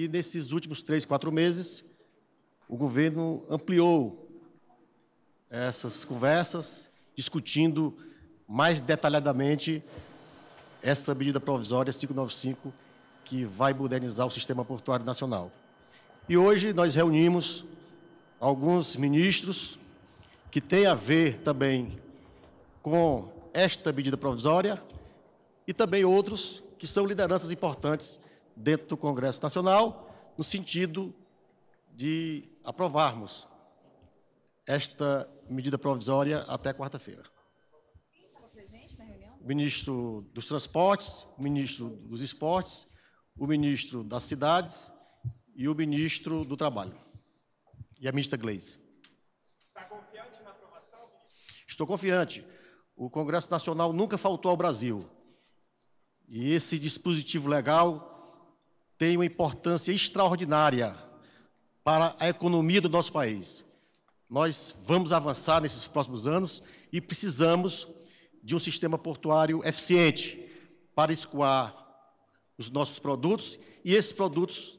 E nesses últimos três, quatro meses, o governo ampliou essas conversas, discutindo mais detalhadamente essa medida provisória 595, que vai modernizar o sistema portuário nacional. E hoje nós reunimos alguns ministros que têm a ver também com esta medida provisória e também outros que são lideranças importantes dentro do Congresso Nacional, no sentido de aprovarmos esta medida provisória até quarta-feira. O ministro dos Transportes, o ministro dos Esportes, o ministro das Cidades e o ministro do Trabalho. E a ministra Gleise. Está confiante na aprovação? Estou confiante. O Congresso Nacional nunca faltou ao Brasil. E esse dispositivo legal tem uma importância extraordinária para a economia do nosso país. Nós vamos avançar nesses próximos anos e precisamos de um sistema portuário eficiente para escoar os nossos produtos e esses produtos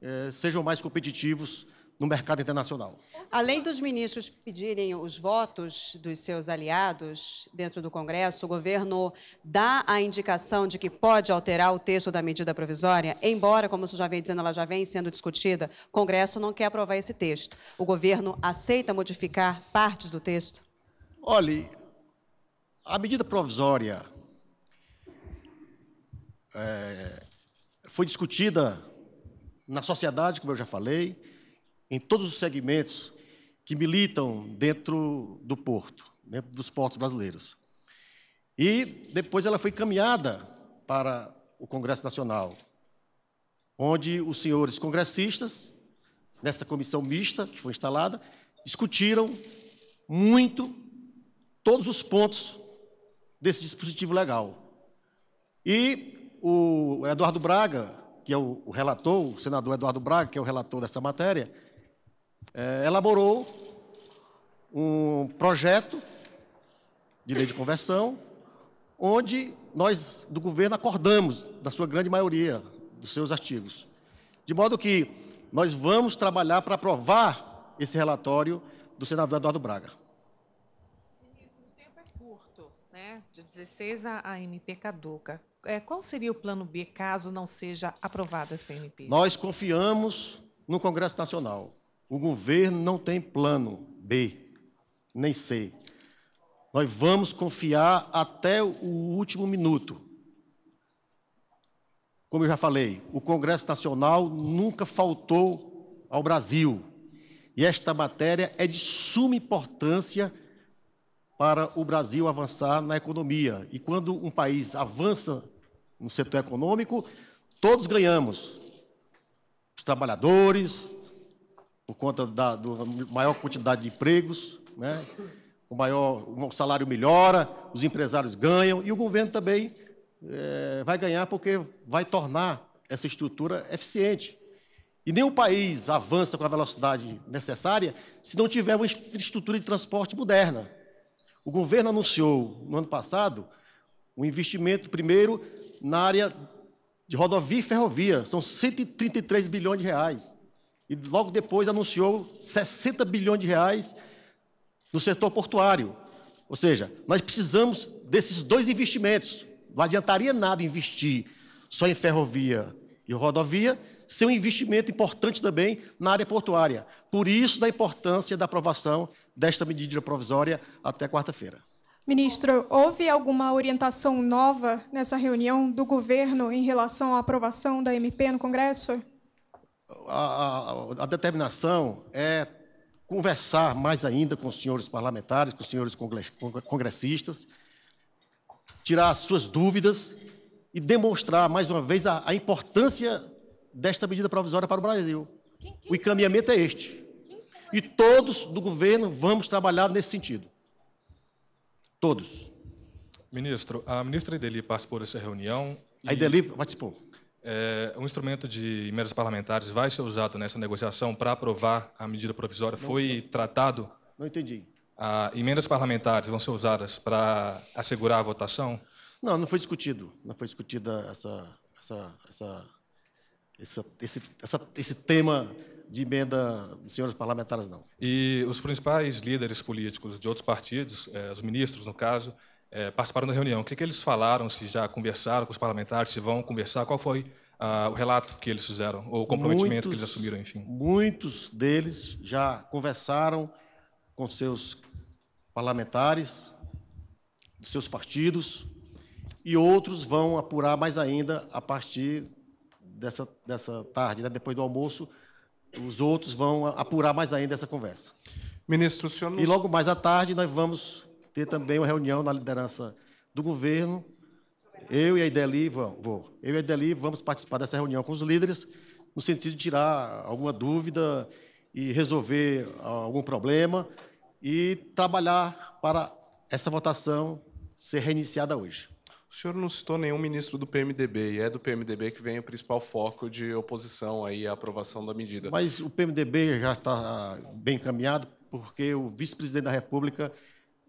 eh, sejam mais competitivos no mercado internacional. Além dos ministros pedirem os votos dos seus aliados dentro do Congresso, o governo dá a indicação de que pode alterar o texto da medida provisória, embora, como você já vem dizendo, ela já vem sendo discutida, o Congresso não quer aprovar esse texto. O governo aceita modificar partes do texto? Olhe, a medida provisória é, foi discutida na sociedade, como eu já falei, em todos os segmentos que militam dentro do porto, dentro dos portos brasileiros. E depois ela foi encaminhada para o Congresso Nacional, onde os senhores congressistas, nessa comissão mista que foi instalada, discutiram muito todos os pontos desse dispositivo legal. E o Eduardo Braga, que é o relator, o senador Eduardo Braga, que é o relator dessa matéria, é, elaborou um projeto de lei de conversão, onde nós do governo acordamos, da sua grande maioria, dos seus artigos. De modo que nós vamos trabalhar para aprovar esse relatório do senador Eduardo Braga. Ministro, o tempo é curto, né? De 16 a MP caduca. É, qual seria o plano B caso não seja aprovada essa MP? Nós confiamos no Congresso Nacional. O governo não tem plano B, nem C. Nós vamos confiar até o último minuto. Como eu já falei, o Congresso Nacional nunca faltou ao Brasil. E esta matéria é de suma importância para o Brasil avançar na economia. E quando um país avança no setor econômico, todos ganhamos. Os trabalhadores, por conta da, maior quantidade de empregos, né? o maior o salário melhora, os empresários ganham e o governo também é, vai ganhar porque vai tornar essa estrutura eficiente. E nenhum país avança com a velocidade necessária se não tiver uma infraestrutura de transporte moderna. O governo anunciou no ano passado um investimento primeiro na área de rodovia e ferrovia, são 133 bilhões de reais e logo depois anunciou 60 bilhões de reais no setor portuário. Ou seja, nós precisamos desses dois investimentos. Não adiantaria nada investir só em ferrovia e rodovia, sem um investimento importante também na área portuária. Por isso, da importância da aprovação desta medida provisória até quarta-feira. Ministro, houve alguma orientação nova nessa reunião do governo em relação à aprovação da MP no Congresso? a, a, determinação é conversar mais ainda com os senhores parlamentares, com os senhores congressistas, tirar as suas dúvidas e demonstrar mais uma vez a, a importância desta medida provisória para o Brasil. O encaminhamento é este. E todos do governo vamos trabalhar nesse sentido. Todos. Ministro, a ministra Ideli participou dessa reunião. E... A Ideli participou. É, um instrumento de emendas parlamentares vai ser usado nessa negociação para aprovar a medida provisória? Não, Foi tratado? Não entendi. Ah, emendas parlamentares vão ser usadas para assegurar a votação? Não, não foi discutido. Não foi discutida essa, essa, essa, essa esse, essa, esse tema de emenda dos senhores parlamentares, não. E os principais líderes políticos de outros partidos, eh, os ministros, no caso, é, participaram da reunião. O que, que, eles falaram? Se já conversaram com os parlamentares? Se vão conversar? Qual foi ah, o relato que eles fizeram? Ou o comprometimento muitos, que eles assumiram, enfim? Muitos deles já conversaram com seus parlamentares, dos seus partidos, e outros vão apurar mais ainda a partir dessa, dessa tarde, né? depois do almoço. Os outros vão apurar mais ainda essa conversa. Ministro, o senhor nos... E logo mais à tarde nós vamos ter também uma reunião na liderança do governo. Eu e a Ideli, vou, eu e a Ideli vamos participar dessa reunião com os líderes, no sentido de tirar alguma dúvida e resolver algum problema e trabalhar para essa votação ser reiniciada hoje. O senhor não citou nenhum ministro do PMDB, e é do PMDB que vem o principal foco de oposição aí à aprovação da medida. Mas o PMDB já está bem encaminhado, porque o vice-presidente da República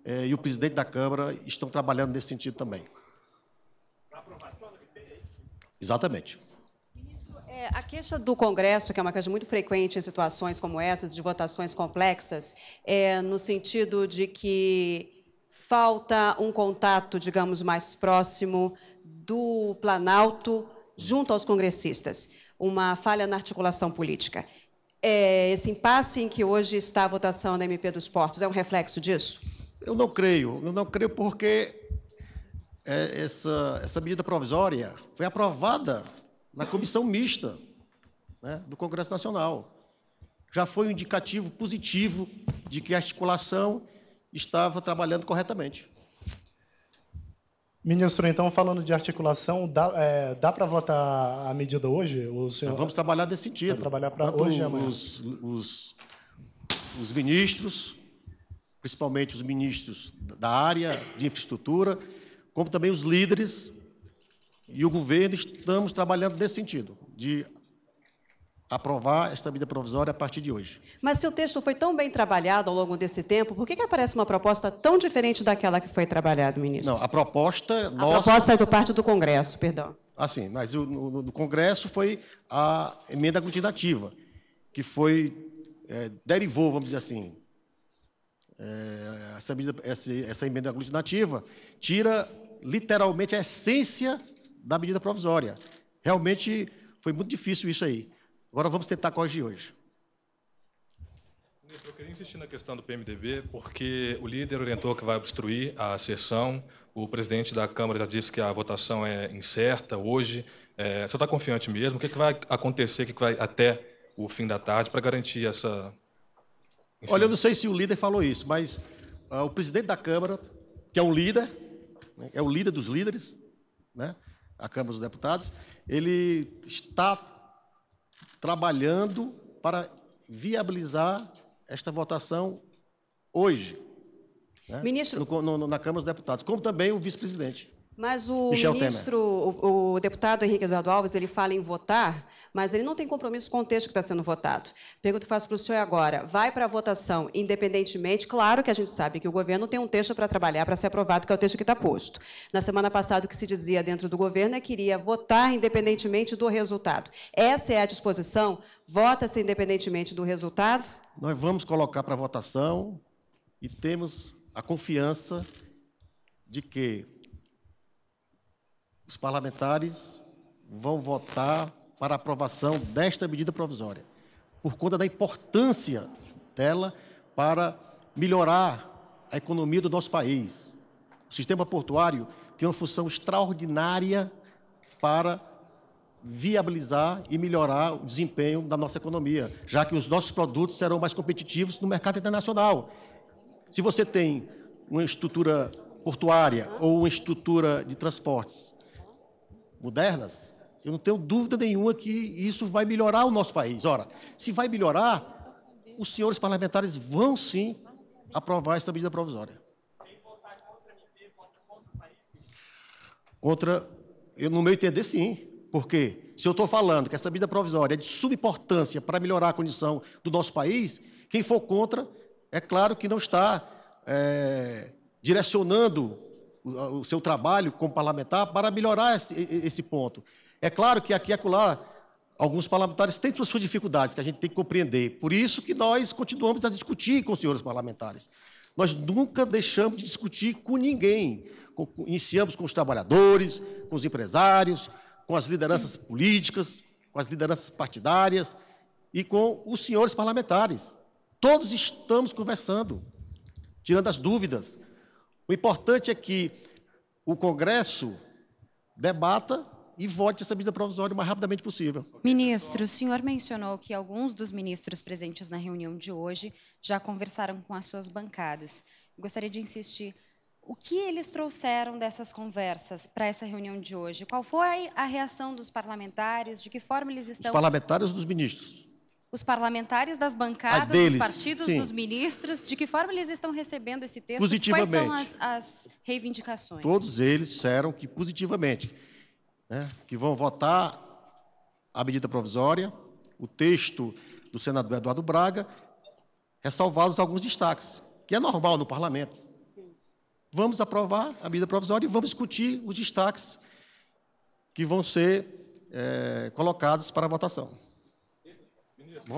é, e o presidente da Câmara estão trabalhando nesse sentido também. Para aprovação do é Exatamente. É, a queixa do Congresso, que é uma queixa muito frequente em situações como essas, de votações complexas, é no sentido de que falta um contato, digamos, mais próximo do Planalto junto aos congressistas, uma falha na articulação política. É, esse impasse em que hoje está a votação da MP dos Portos é um reflexo disso? Eu não creio. Eu não creio porque é, essa, essa medida provisória foi aprovada na comissão mista né, do Congresso Nacional. Já foi um indicativo positivo de que a articulação estava trabalhando corretamente. Ministro, então, falando de articulação, dá, é, dá para votar a medida hoje? Senhor... Vamos trabalhar desse sentido. Vamos trabalhar para hoje e amanhã. os, os ministros, principalmente os ministros da área de infraestrutura, como também os líderes e o governo, estamos trabalhando nesse sentido, de aprovar esta medida provisória a partir de hoje. Mas se o texto foi tão bem trabalhado ao longo desse tempo, por que, que aparece uma proposta tão diferente daquela que foi trabalhada, ministro? Não, a proposta nossa... A proposta é do parte do Congresso, perdão. Assim, mas o, no, no Congresso foi a emenda aglutinativa, que foi, é, derivou, vamos dizer assim, é, essa, medida, essa, essa emenda aglutinativa tira literalmente a essência da medida provisória. Realmente foi muito difícil isso aí. Agora vamos tentar corrigir hoje. Eu queria insistir na questão do PMDB, porque o líder orientou que vai obstruir a sessão, o presidente da Câmara já disse que a votação é incerta hoje. É, o senhor está confiante mesmo? O que, é que vai acontecer, o que, é que vai até o fim da tarde, para garantir essa enfim. Olha, eu não sei se o líder falou isso, mas uh, o presidente da Câmara, que é um líder, né, é o líder dos líderes, né, a Câmara dos Deputados, ele está trabalhando para viabilizar esta votação hoje. Né, Ministro. No, no, na Câmara dos Deputados, como também o vice-presidente. Mas o Michel ministro, o, o, deputado Henrique Eduardo Alves, ele fala em votar, mas ele não tem compromisso com o texto que está sendo votado. Pergunta que faço para o senhor agora. Vai para a votação independentemente? Claro que a gente sabe que o governo tem um texto para trabalhar, para ser aprovado, que é o texto que está posto. Na semana passada, o que se dizia dentro do governo é que iria votar independentemente do resultado. Essa é a disposição? Vota-se independentemente do resultado? Nós vamos colocar para votação e temos a confiança de que os parlamentares vão votar para aprovação desta medida provisória, por conta da importância dela para melhorar a economia do nosso país. O sistema portuário tem uma função extraordinária para viabilizar e melhorar o desempenho da nossa economia, já que os nossos produtos serão mais competitivos no mercado internacional. Se você tem uma estrutura portuária ou uma estrutura de transportes modernas, eu não tenho dúvida nenhuma que isso vai melhorar o nosso país. Ora, se vai melhorar, os senhores parlamentares vão sim aprovar essa medida provisória. Contra, eu, no meu entender, sim. Porque se eu estou falando que essa medida provisória é de subimportância para melhorar a condição do nosso país, quem for contra, é claro que não está é, direcionando o, o seu trabalho como parlamentar para melhorar esse, esse ponto. É claro que aqui e acolá alguns parlamentares têm suas dificuldades, que a gente tem que compreender. Por isso que nós continuamos a discutir com os senhores parlamentares. Nós nunca deixamos de discutir com ninguém. Iniciamos com os trabalhadores, com os empresários, com as lideranças políticas, com as lideranças partidárias e com os senhores parlamentares. Todos estamos conversando, tirando as dúvidas, o importante é que o Congresso debata e vote essa medida provisória o mais rapidamente possível. Ministro, o senhor mencionou que alguns dos ministros presentes na reunião de hoje já conversaram com as suas bancadas. Gostaria de insistir, o que eles trouxeram dessas conversas para essa reunião de hoje? Qual foi a reação dos parlamentares? De que forma eles estão? Os parlamentares dos ministros os parlamentares das bancadas, deles, dos partidos, sim. dos ministros, de que forma eles estão recebendo esse texto? Positivamente. Quais são as, as reivindicações? Todos eles disseram que positivamente, né, que vão votar a medida provisória, o texto do senador Eduardo Braga, ressalvados alguns destaques, que é normal no parlamento. Vamos aprovar a medida provisória e vamos discutir os destaques que vão ser é, colocados para votação.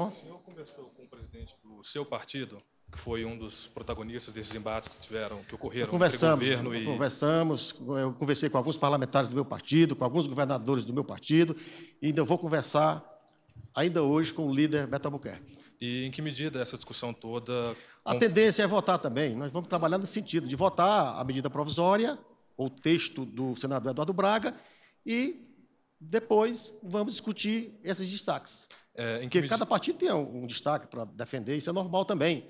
O senhor conversou com o presidente do seu partido, que foi um dos protagonistas desses embates que tiveram, que ocorreram conversamos, entre governo e... Conversamos, eu conversei com alguns parlamentares do meu partido, com alguns governadores do meu partido, e ainda vou conversar ainda hoje com o líder Beto Albuquerque. E em que medida essa discussão toda... A tendência é votar também. Nós vamos trabalhar no sentido de votar a medida provisória, ou texto do senador Eduardo Braga, e depois vamos discutir esses destaques. É, Porque cada partido tem um, destaque para defender, isso é normal também.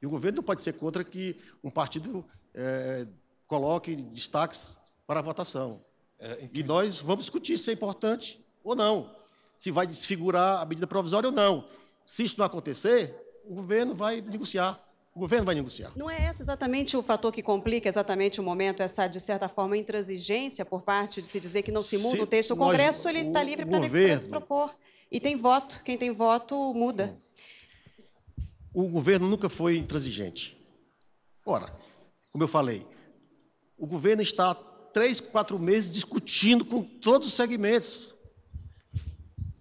E o governo não pode ser contra que um partido é, coloque destaques para a votação. É, e nós vamos discutir se é importante ou não, se vai desfigurar a medida provisória ou não. Se isso não acontecer, o governo vai negociar. O governo vai negociar. Não é esse exatamente o fator que complica exatamente o momento, essa, de certa forma, intransigência por parte de se dizer que não se muda se o texto? O Congresso ele está livre para propor. E tem voto, quem tem voto muda. O governo nunca foi intransigente. Ora, como eu falei, o governo está há três, quatro meses discutindo com todos os segmentos.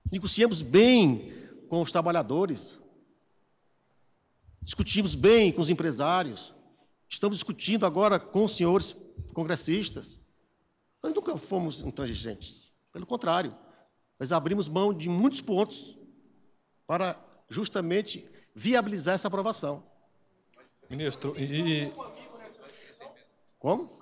Negociamos bem com os trabalhadores, discutimos bem com os empresários, estamos discutindo agora com os senhores congressistas. Nós nunca fomos intransigentes, pelo contrário. Nós abrimos mão de muitos pontos para justamente viabilizar essa aprovação. Ministro, e. Como?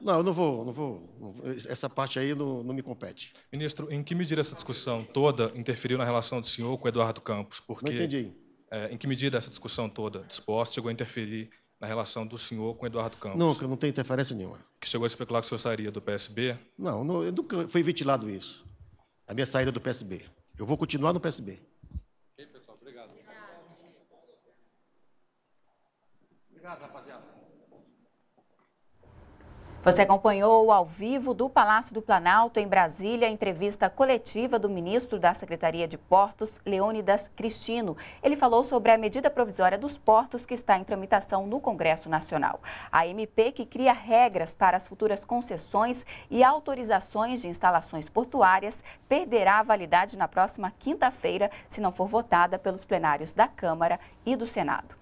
Não, eu não vou, não vou. Essa parte aí não, não, me compete. Ministro, em que medida essa discussão toda interferiu na relação do senhor com o Eduardo Campos? Porque, não entendi. É, em que medida essa discussão toda disposta chegou a interferir na relação do senhor com Eduardo Campos. Nunca, não tem interferência nenhuma. Que chegou a especular que o senhor sairia do PSB? Não, não nunca foi ventilado isso. A minha saída é do PSB. Eu vou continuar no PSB. Ok, pessoal, obrigado. Obrigado, rapaziada. Você acompanhou ao vivo do Palácio do Planalto, em Brasília, a entrevista coletiva do ministro da Secretaria de Portos, Leônidas Cristino. Ele falou sobre a medida provisória dos portos que está em tramitação no Congresso Nacional. A MP que cria regras para as futuras concessões e autorizações de instalações portuárias perderá a validade na próxima quinta-feira, se não for votada pelos plenários da Câmara e do Senado.